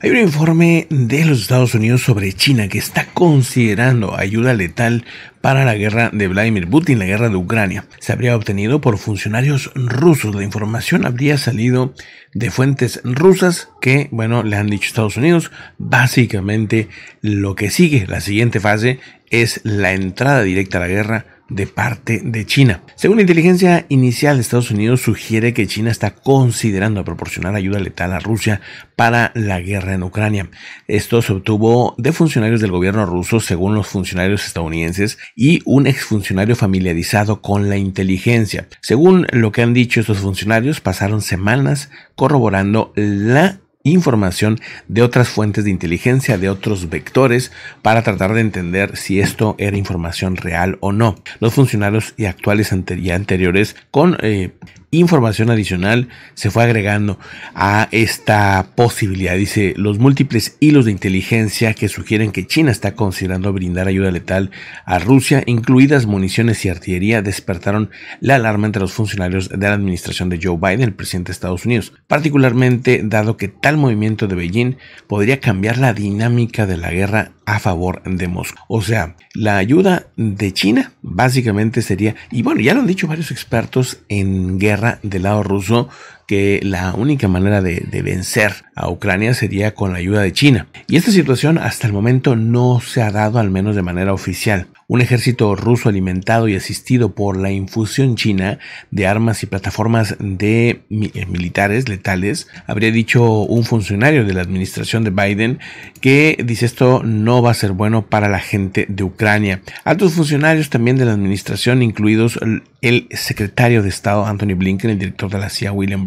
Hay un informe de los Estados Unidos sobre China que está considerando ayuda letal para la guerra de Vladimir Putin, la guerra de Ucrania. Se habría obtenido por funcionarios rusos. La información habría salido de fuentes rusas que, bueno, le han dicho Estados Unidos. Básicamente lo que sigue, la siguiente fase, es la entrada directa a la guerra de parte de China. Según la inteligencia inicial de Estados Unidos sugiere que China está considerando proporcionar ayuda letal a Rusia para la guerra en Ucrania. Esto se obtuvo de funcionarios del gobierno ruso, según los funcionarios estadounidenses, y un exfuncionario familiarizado con la inteligencia. Según lo que han dicho estos funcionarios, pasaron semanas corroborando la información de otras fuentes de inteligencia, de otros vectores, para tratar de entender si esto era información real o no. Los funcionarios y actuales y anteriores con eh, información adicional se fue agregando a esta posibilidad. Dice, los múltiples hilos de inteligencia que sugieren que China está considerando brindar ayuda letal a Rusia, incluidas municiones y artillería, despertaron la alarma entre los funcionarios de la administración de Joe Biden, el presidente de Estados Unidos, particularmente dado que tal movimiento de Beijing podría cambiar la dinámica de la guerra a favor de Moscú. O sea, la ayuda de China básicamente sería, y bueno, ya lo han dicho varios expertos en guerra del lado ruso, que la única manera de, vencer a Ucrania sería con la ayuda de China. Y esta situación hasta el momento no se ha dado, al menos de manera oficial. Un ejército ruso alimentado y asistido por la infusión china de armas y plataformas de eh, militares letales, habría dicho un funcionario de la administración de Biden que dice esto no va a ser bueno para la gente de Ucrania. Altos funcionarios también de la administración, incluidos el secretario de Estado Anthony Blinken, el director de la CIA William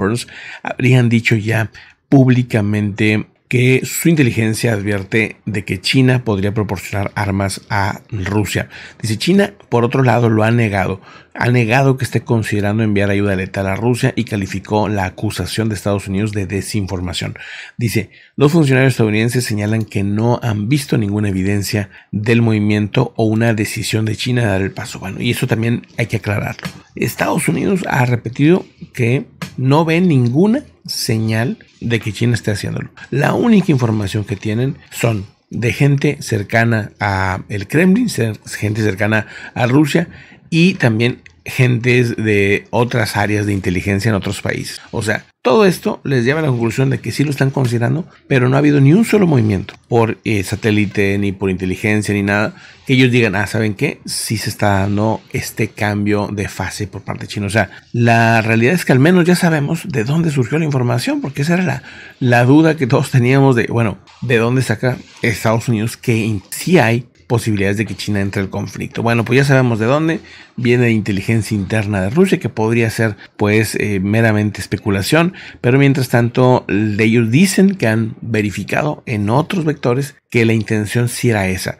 habrían dicho ya públicamente que su inteligencia advierte de que China podría proporcionar armas a Rusia. Dice China, por otro lado, lo ha negado ha negado que esté considerando enviar ayuda letal a Rusia y calificó la acusación de Estados Unidos de desinformación. Dice, los funcionarios estadounidenses señalan que no han visto ninguna evidencia del movimiento o una decisión de China de dar el paso. Bueno, y eso también hay que aclararlo. Estados Unidos ha repetido que no ve ninguna señal de que China esté haciéndolo. La única información que tienen son de gente cercana a el Kremlin, gente cercana a Rusia y también gentes de otras áreas de inteligencia en otros países. O sea, todo esto les lleva a la conclusión de que sí lo están considerando, pero no ha habido ni un solo movimiento por eh, satélite, ni por inteligencia, ni nada, que ellos digan, ah, ¿saben qué? Sí se está dando este cambio de fase por parte china. O sea, la realidad es que al menos ya sabemos de dónde surgió la información, porque esa era la, la duda que todos teníamos de, bueno, ¿de dónde saca Estados Unidos que sí hay posibilidades de que China entre al conflicto. Bueno, pues ya sabemos de dónde viene la inteligencia interna de Rusia, que podría ser pues eh, meramente especulación, pero mientras tanto ellos dicen que han verificado en otros vectores que la intención sí era esa,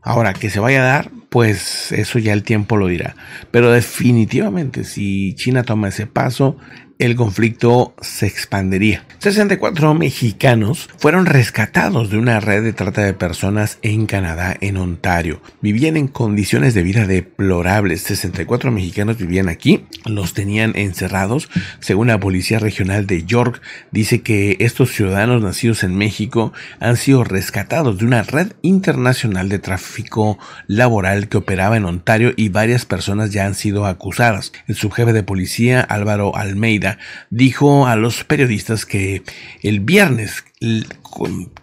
Ahora, que se vaya a dar, pues eso ya el tiempo lo dirá. Pero definitivamente, si China toma ese paso, el conflicto se expandería. 64 mexicanos fueron rescatados de una red de trata de personas en Canadá, en Ontario. Vivían en condiciones de vida deplorables. 64 mexicanos vivían aquí, los tenían encerrados. Según la Policía Regional de York, dice que estos ciudadanos nacidos en México han sido rescatados de una red internacional de tráfico laboral que operaba en Ontario y varias personas ya han sido acusadas. El subjefe de policía Álvaro Almeida dijo a los periodistas que el viernes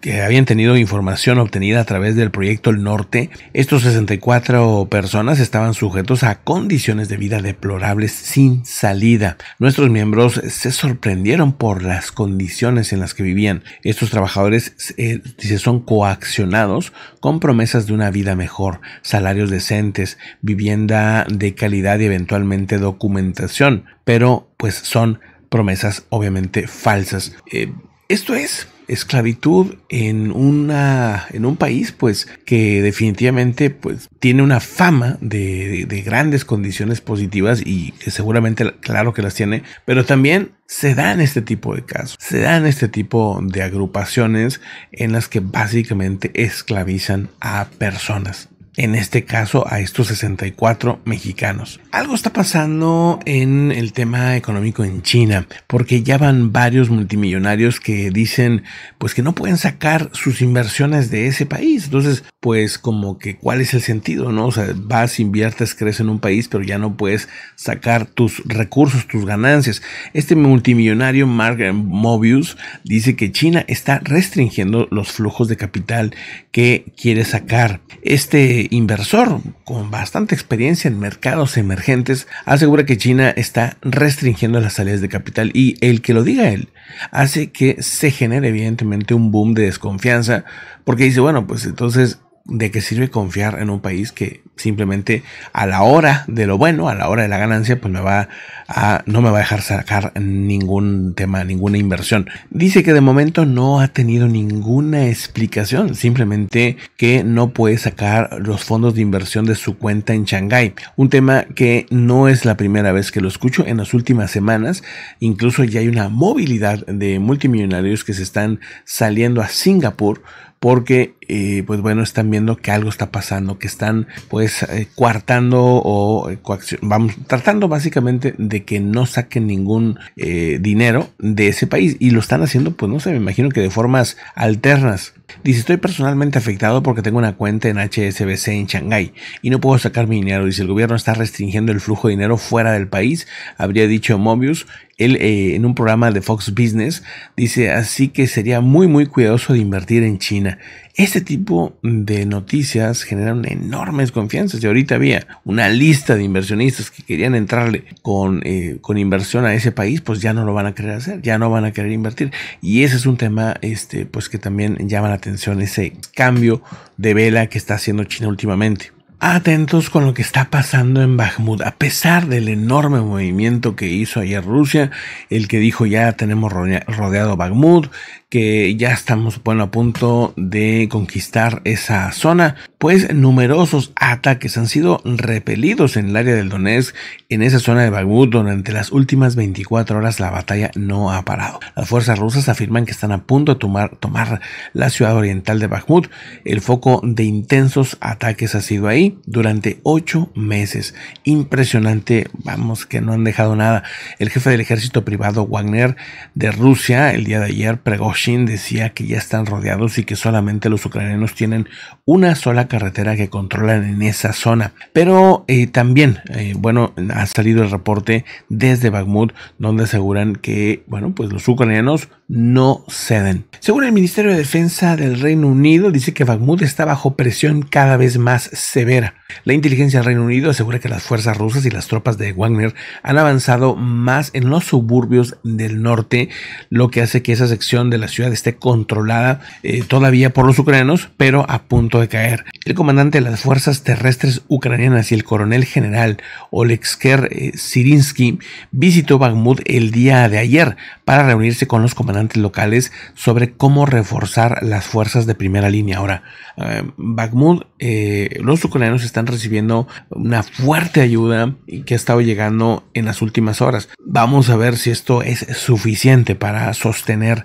que habían tenido información obtenida a través del proyecto El Norte, estos 64 personas estaban sujetos a condiciones de vida deplorables sin salida. Nuestros miembros se sorprendieron por las condiciones en las que vivían. Estos trabajadores eh, son coaccionados con promesas de una vida mejor, salarios decentes, vivienda de calidad y eventualmente documentación, pero pues son promesas obviamente falsas. Eh, esto es esclavitud en, una, en un país pues que definitivamente pues tiene una fama de, grandes condiciones positivas y que seguramente claro que las tiene, pero también se dan este tipo de casos, se dan este tipo de agrupaciones en las que básicamente esclavizan a personas en este caso a estos 64 mexicanos. Algo está pasando en el tema económico en China, porque ya van varios multimillonarios que dicen pues que no pueden sacar sus inversiones de ese país. Entonces, pues como que cuál es el sentido, ¿no? O sea, vas, inviertes, creces en un país, pero ya no puedes sacar tus recursos, tus ganancias. Este multimillonario Mark Mobius dice que China está restringiendo los flujos de capital que quiere sacar. Este inversor con bastante experiencia en mercados emergentes asegura que China está restringiendo las salidas de capital y el que lo diga él hace que se genere evidentemente un boom de desconfianza porque dice, bueno, pues entonces ¿de qué sirve confiar en un país que simplemente a la hora de lo bueno, a la hora de la ganancia, pues me va a, no me va a dejar sacar ningún tema, ninguna inversión? Dice que de momento no ha tenido ninguna explicación, simplemente que no puede sacar los fondos de inversión de su cuenta en Shanghái. Un tema que no es la primera vez que lo escucho, en las últimas semanas incluso ya hay una movilidad de multimillonarios que se están saliendo a Singapur porque eh, pues bueno, están viendo que algo está pasando, que están pues eh, coartando o eh, vamos, tratando básicamente de que no saquen ningún dinero de ese país y lo están haciendo, pues no sé, me imagino que de formas alternas. Dice, estoy personalmente afectado porque tengo una cuenta en HSBC en Shanghái y no puedo sacar mi dinero. Dice, el gobierno está restringiendo el flujo de dinero fuera del país, habría dicho Mobius, él en un programa de Fox Business. Dice, así que sería muy muy cuidadoso de invertir en China. Este tipo de noticias generan enormes confianzas y ahorita había una lista de inversionistas que querían entrarle con, eh, con inversión a ese país, pues ya no lo van a querer hacer, ya no van a querer invertir. Y ese es un tema este, pues que también llama la atención, ese cambio de vela que está haciendo China últimamente. Atentos con lo que está pasando en Bakhmut. A pesar del enorme movimiento que hizo ayer Rusia, el que dijo ya tenemos rodeado Bakhmut, que ya estamos bueno a punto de conquistar esa zona, pues numerosos ataques han sido repelidos en el área del Donetsk, en esa zona de Bakhmut durante las últimas 24 horas la batalla no ha parado. Las fuerzas rusas afirman que están a punto de tomar, tomar la ciudad oriental de Bakhmut. El foco de intensos ataques ha sido ahí durante 8 meses. Impresionante, vamos que no han dejado nada. El jefe del ejército privado Wagner de Rusia el día de ayer, pregó decía que ya están rodeados y que solamente los ucranianos tienen una sola carretera que controlan en esa zona. Pero eh, también, eh, bueno, ha salido el reporte desde Bakhmut donde aseguran que, bueno, pues los ucranianos no ceden. Según el Ministerio de Defensa del Reino Unido, dice que Bakhmut está bajo presión cada vez más severa. La inteligencia del Reino Unido asegura que las fuerzas rusas y las tropas de Wagner han avanzado más en los suburbios del norte, lo que hace que esa sección de la ciudad esté controlada eh, todavía por los ucranianos, pero a punto de caer. El comandante de las fuerzas terrestres ucranianas y el coronel general Oleksker eh, Sirinsky visitó Bakhmut el día de ayer para reunirse con los comandantes locales sobre cómo reforzar las fuerzas de primera línea. Ahora, eh, Bakhmut, eh, los ucranianos están recibiendo una fuerte ayuda que ha estado llegando en las últimas horas. Vamos a ver si esto es suficiente para sostener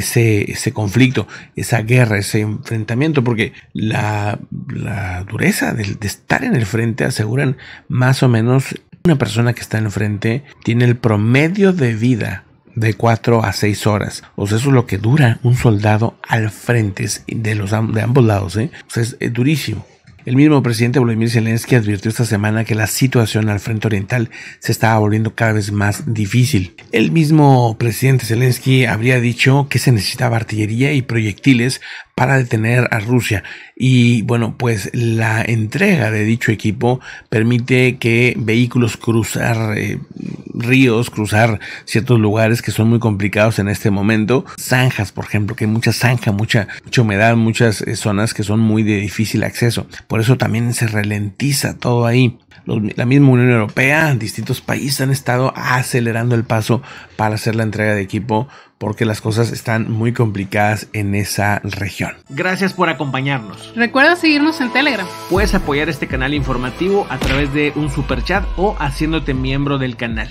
ese, conflicto, esa guerra, ese enfrentamiento, porque la, dureza de, estar en el frente aseguran más o menos una persona que está en el frente tiene el promedio de vida de cuatro a 6 horas. O sea, eso es lo que dura un soldado al frente de, los, de ambos lados. ¿eh? O sea, es durísimo. El mismo presidente Volodymyr Zelensky advirtió esta semana que la situación al frente oriental se estaba volviendo cada vez más difícil. El mismo presidente Zelensky habría dicho que se necesitaba artillería y proyectiles para detener a Rusia. Y bueno, pues la entrega de dicho equipo permite que vehículos cruzar eh, ríos, cruzar ciertos lugares que son muy complicados en este momento. Zanjas, por ejemplo, que hay mucha zanja, mucha, humedad, muchas eh, zonas que son muy de difícil acceso. Por eso también se ralentiza todo ahí la misma Unión Europea, distintos países han estado acelerando el paso para hacer la entrega de equipo porque las cosas están muy complicadas en esa región. Gracias por acompañarnos. Recuerda seguirnos en Telegram. Puedes apoyar este canal informativo a través de un super chat o haciéndote miembro del canal.